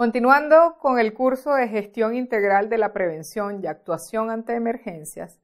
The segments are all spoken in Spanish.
Continuando con el curso de gestión integral de la prevención y actuación ante emergencias,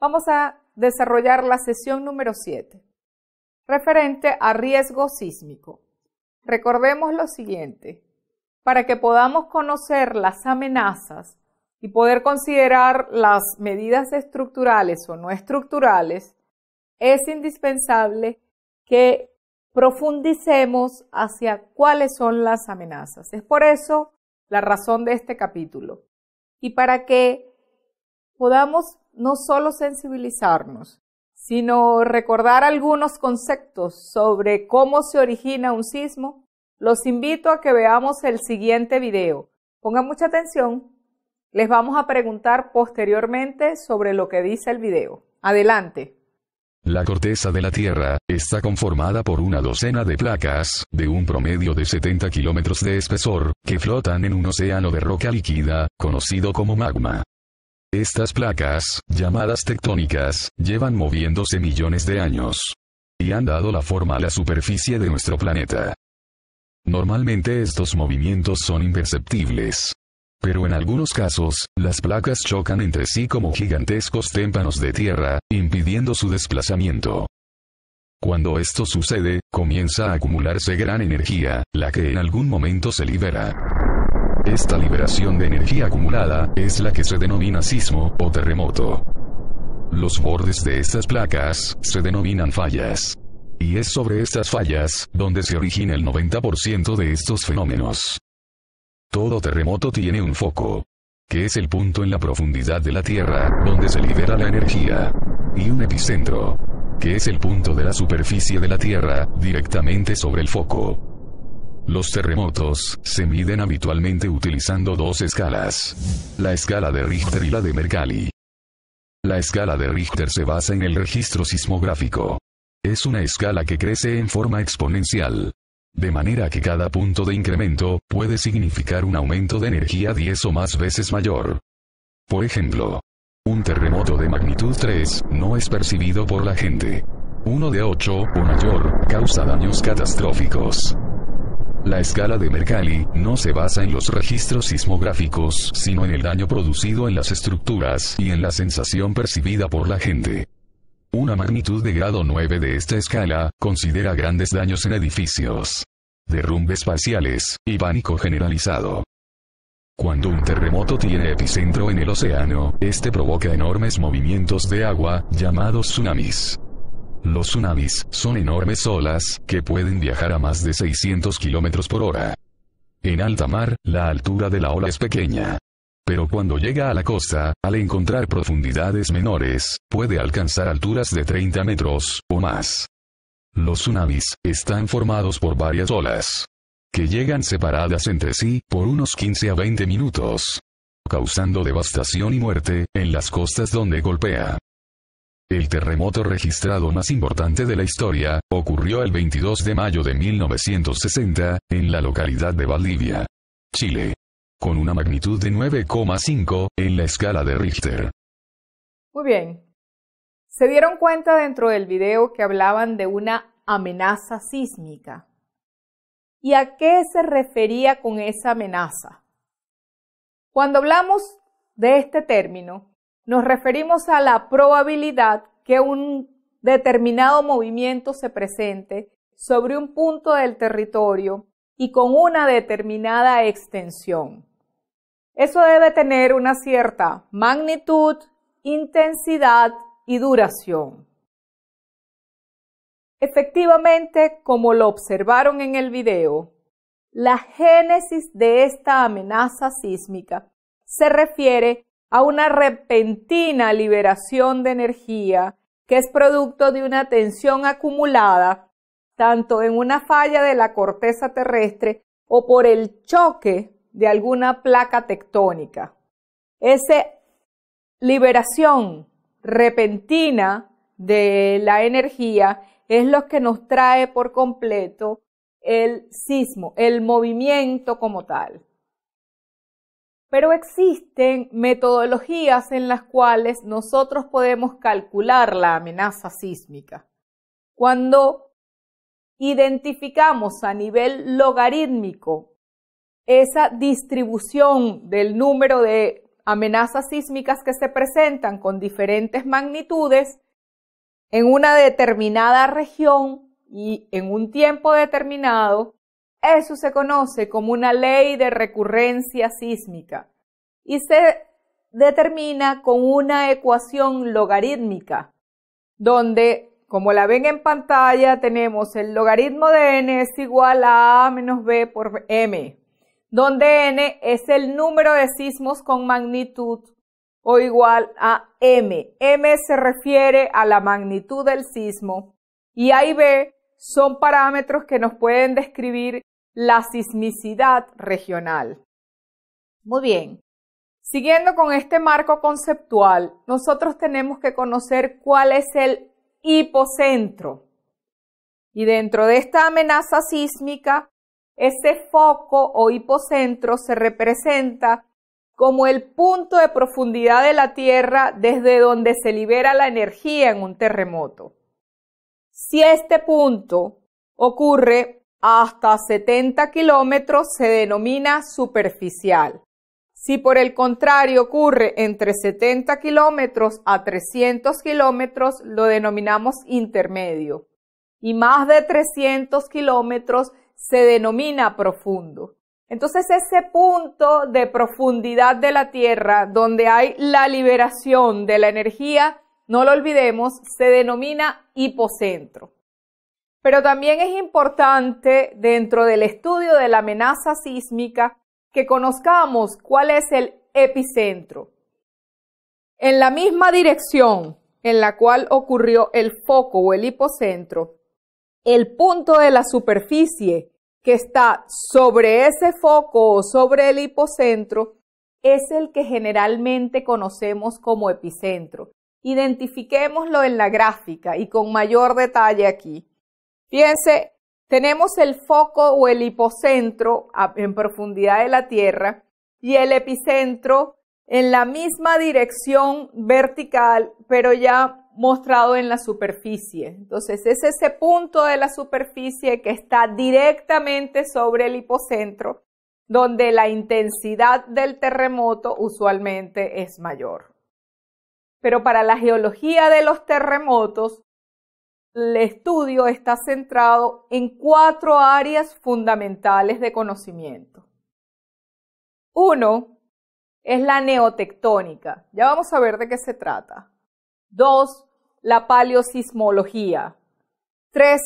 vamos a desarrollar la sesión número 7, referente a riesgo sísmico. Recordemos lo siguiente, para que podamos conocer las amenazas y poder considerar las medidas estructurales o no estructurales, es indispensable que profundicemos hacia cuáles son las amenazas. Es por eso la razón de este capítulo. Y para que podamos no solo sensibilizarnos, sino recordar algunos conceptos sobre cómo se origina un sismo, los invito a que veamos el siguiente video. Pongan mucha atención, les vamos a preguntar posteriormente sobre lo que dice el video. Adelante. La corteza de la Tierra, está conformada por una docena de placas, de un promedio de 70 kilómetros de espesor, que flotan en un océano de roca líquida, conocido como magma. Estas placas, llamadas tectónicas, llevan moviéndose millones de años. Y han dado la forma a la superficie de nuestro planeta. Normalmente estos movimientos son imperceptibles, pero en algunos casos, las placas chocan entre sí como gigantescos témpanos de tierra, impidiendo su desplazamiento. Cuando esto sucede, comienza a acumularse gran energía, la que en algún momento se libera. Esta liberación de energía acumulada es la que se denomina sismo o terremoto. Los bordes de estas placas se denominan fallas. Y es sobre estas fallas donde se origina el 90% de estos fenómenos. Todo terremoto tiene un foco, que es el punto en la profundidad de la Tierra, donde se libera la energía, y un epicentro, que es el punto de la superficie de la Tierra, directamente sobre el foco. Los terremotos se miden habitualmente utilizando dos escalas, la escala de Richter y la de Mercalli. La escala de Richter se basa en el registro sismográfico. Es una escala que crece en forma exponencial, de manera que cada punto de incremento puede significar un aumento de energía 10 o más veces mayor. Por ejemplo, un terremoto de magnitud 3 no es percibido por la gente. Uno de 8 o mayor causa daños catastróficos. La escala de Mercalli no se basa en los registros sismográficos, sino en el daño producido en las estructuras y en la sensación percibida por la gente. Una magnitud de grado 9 de esta escala, considera grandes daños en edificios, derrumbes parciales, y pánico generalizado. Cuando un terremoto tiene epicentro en el océano, este provoca enormes movimientos de agua, llamados tsunamis. Los tsunamis son enormes olas, que pueden viajar a más de 600 kilómetros por hora. En alta mar, la altura de la ola es pequeña, pero cuando llega a la costa, al encontrar profundidades menores, puede alcanzar alturas de 30 metros, o más. Los tsunamis, están formados por varias olas, que llegan separadas entre sí, por unos 15 a 20 minutos, causando devastación y muerte, en las costas donde golpea. El terremoto registrado más importante de la historia, ocurrió el 22 de mayo de 1960, en la localidad de Valdivia, Chile con una magnitud de 9,5 en la escala de Richter. Muy bien. Se dieron cuenta dentro del video que hablaban de una amenaza sísmica. ¿Y a qué se refería con esa amenaza? Cuando hablamos de este término, nos referimos a la probabilidad que un determinado movimiento se presente sobre un punto del territorio y con una determinada extensión. Eso debe tener una cierta magnitud, intensidad y duración. Efectivamente, como lo observaron en el video, la génesis de esta amenaza sísmica se refiere a una repentina liberación de energía que es producto de una tensión acumulada tanto en una falla de la corteza terrestre o por el choque de alguna placa tectónica. Esa liberación repentina de la energía es lo que nos trae por completo el sismo, el movimiento como tal. Pero existen metodologías en las cuales nosotros podemos calcular la amenaza sísmica. Cuando identificamos a nivel logarítmico esa distribución del número de amenazas sísmicas que se presentan con diferentes magnitudes en una determinada región y en un tiempo determinado, eso se conoce como una ley de recurrencia sísmica y se determina con una ecuación logarítmica, donde, como la ven en pantalla, tenemos el logaritmo de n es igual a a menos b por m, donde n es el número de sismos con magnitud o igual a m. m se refiere a la magnitud del sismo y a y b son parámetros que nos pueden describir la sismicidad regional. Muy bien. Siguiendo con este marco conceptual, nosotros tenemos que conocer cuál es el hipocentro. Y dentro de esta amenaza sísmica, este foco o hipocentro se representa como el punto de profundidad de la Tierra desde donde se libera la energía en un terremoto. Si este punto ocurre hasta 70 kilómetros, se denomina superficial. Si por el contrario ocurre entre 70 kilómetros a 300 kilómetros, lo denominamos intermedio. Y más de 300 kilómetros se denomina profundo. Entonces ese punto de profundidad de la Tierra donde hay la liberación de la energía, no lo olvidemos, se denomina hipocentro. Pero también es importante dentro del estudio de la amenaza sísmica que conozcamos cuál es el epicentro. En la misma dirección en la cual ocurrió el foco o el hipocentro, el punto de la superficie que está sobre ese foco o sobre el hipocentro es el que generalmente conocemos como epicentro. Identifiquémoslo en la gráfica y con mayor detalle aquí. Fíjense, tenemos el foco o el hipocentro en profundidad de la Tierra y el epicentro en la misma dirección vertical, pero ya mostrado en la superficie. Entonces es ese punto de la superficie que está directamente sobre el hipocentro, donde la intensidad del terremoto usualmente es mayor. Pero para la geología de los terremotos, el estudio está centrado en cuatro áreas fundamentales de conocimiento. Uno es la neotectónica. Ya vamos a ver de qué se trata. Dos, la paleosismología. 3.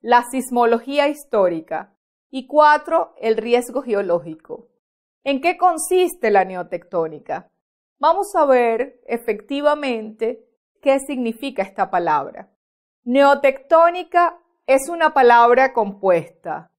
La sismología histórica. Y 4. El riesgo geológico. ¿En qué consiste la neotectónica? Vamos a ver efectivamente qué significa esta palabra. Neotectónica es una palabra compuesta.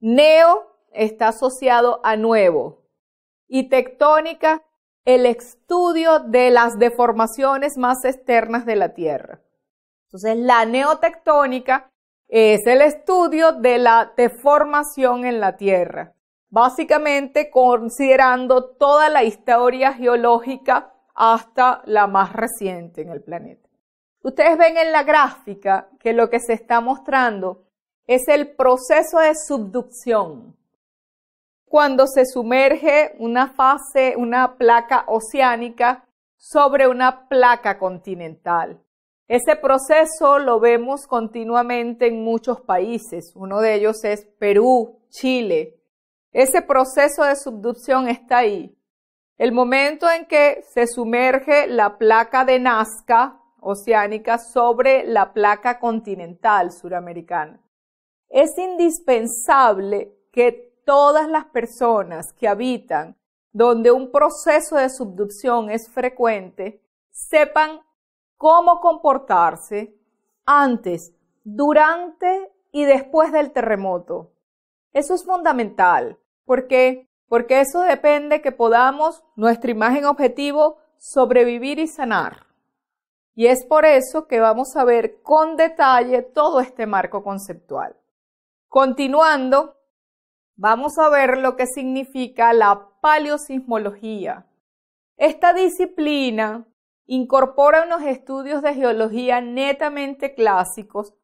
Neo está asociado a nuevo y tectónica el estudio de las deformaciones más externas de la Tierra. Entonces, la neotectónica es el estudio de la deformación en la Tierra, básicamente considerando toda la historia geológica hasta la más reciente en el planeta. Ustedes ven en la gráfica que lo que se está mostrando es el proceso de subducción cuando se sumerge una fase, una placa oceánica sobre una placa continental. Ese proceso lo vemos continuamente en muchos países. Uno de ellos es Perú, Chile. Ese proceso de subducción está ahí. El momento en que se sumerge la placa de Nazca oceánica sobre la placa continental suramericana. Es indispensable que todas las personas que habitan donde un proceso de subducción es frecuente sepan cómo comportarse antes, durante y después del terremoto. Eso es fundamental. ¿Por qué? Porque eso depende que podamos, nuestra imagen objetivo, sobrevivir y sanar. Y es por eso que vamos a ver con detalle todo este marco conceptual. Continuando, vamos a ver lo que significa la paleosismología. Esta disciplina incorpora unos estudios de geología netamente clásicos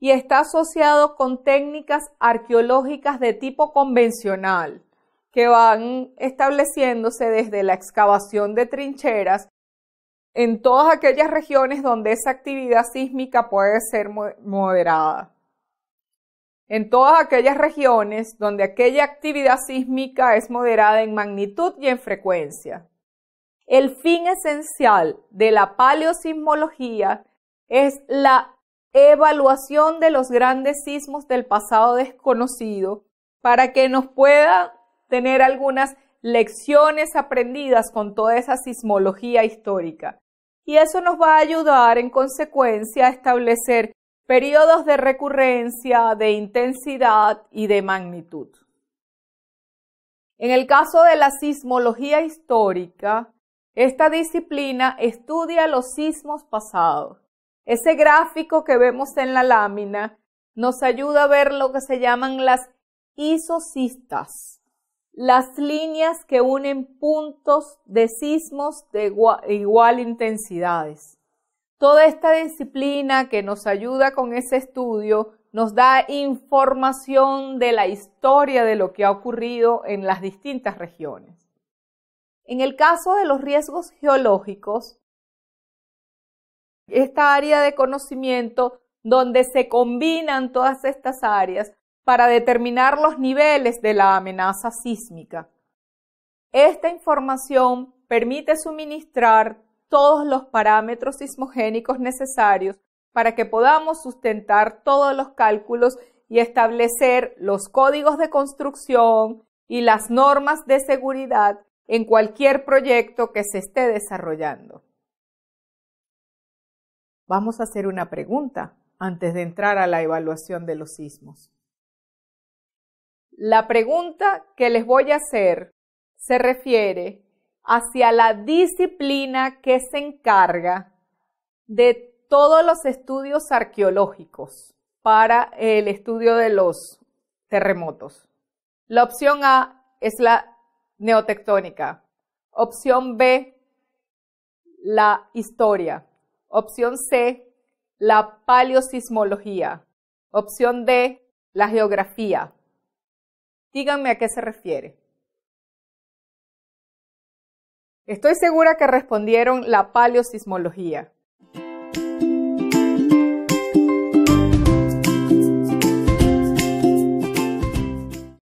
y está asociado con técnicas arqueológicas de tipo convencional que van estableciéndose desde la excavación de trincheras en todas aquellas regiones donde esa actividad sísmica puede ser moderada en todas aquellas regiones donde aquella actividad sísmica es moderada en magnitud y en frecuencia. El fin esencial de la paleosismología es la evaluación de los grandes sismos del pasado desconocido para que nos pueda tener algunas lecciones aprendidas con toda esa sismología histórica. Y eso nos va a ayudar en consecuencia a establecer periodos de recurrencia, de intensidad y de magnitud. En el caso de la sismología histórica, esta disciplina estudia los sismos pasados. Ese gráfico que vemos en la lámina nos ayuda a ver lo que se llaman las isocistas, las líneas que unen puntos de sismos de igual, igual intensidades. Toda esta disciplina que nos ayuda con ese estudio nos da información de la historia de lo que ha ocurrido en las distintas regiones. En el caso de los riesgos geológicos, esta área de conocimiento donde se combinan todas estas áreas para determinar los niveles de la amenaza sísmica. Esta información permite suministrar todos los parámetros sismogénicos necesarios para que podamos sustentar todos los cálculos y establecer los códigos de construcción y las normas de seguridad en cualquier proyecto que se esté desarrollando. Vamos a hacer una pregunta antes de entrar a la evaluación de los sismos. La pregunta que les voy a hacer se refiere hacia la disciplina que se encarga de todos los estudios arqueológicos para el estudio de los terremotos. La opción A es la neotectónica. Opción B, la historia. Opción C, la paleosismología. Opción D, la geografía. Díganme a qué se refiere. Estoy segura que respondieron la paleosismología.